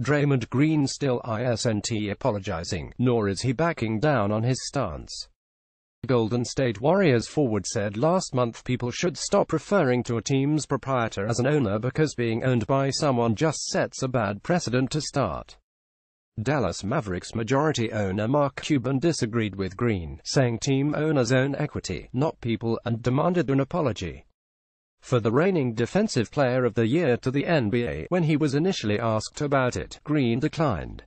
Draymond Green still isn't apologizing, nor is he backing down on his stance. Golden State Warriors forward said last month people should stop referring to a team's proprietor as an owner because being owned by someone just sets a bad precedent to start. Dallas Mavericks majority owner Mark Cuban disagreed with Green, saying team owners own equity, not people, and demanded an apology for the reigning Defensive Player of the Year to the NBA. When he was initially asked about it, Green declined.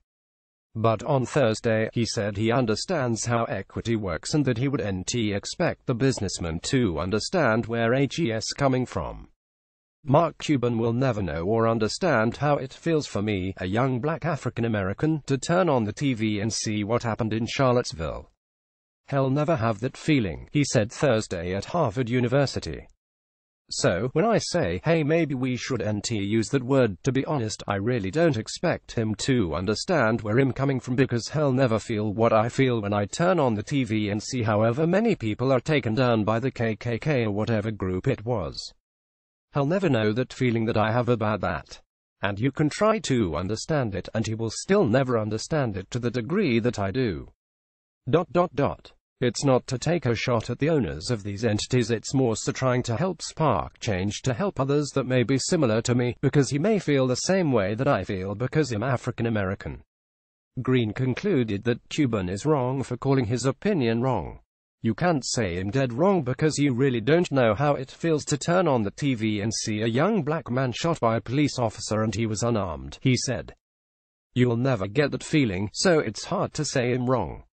But on Thursday, he said he understands how equity works and that he would NT expect the businessman to understand where AGS coming from. Mark Cuban will never know or understand how it feels for me, a young black African American, to turn on the TV and see what happened in Charlottesville. He'll never have that feeling, he said Thursday at Harvard University. So, when I say, hey, maybe we should NT use that word, to be honest, I really don't expect him to understand where I'm coming from because he'll never feel what I feel when I turn on the TV and see however many people are taken down by the KKK or whatever group it was. He'll never know that feeling that I have about that. And you can try to understand it, and he will still never understand it to the degree that I do. Dot dot dot. It's not to take a shot at the owners of these entities, it's more so trying to help spark change to help others that may be similar to me, because he may feel the same way that I feel because I'm African American. Green concluded that Cuban is wrong for calling his opinion wrong. You can't say I'm dead wrong because you really don't know how it feels to turn on the TV and see a young black man shot by a police officer and he was unarmed, he said. You'll never get that feeling, so it's hard to say I'm wrong.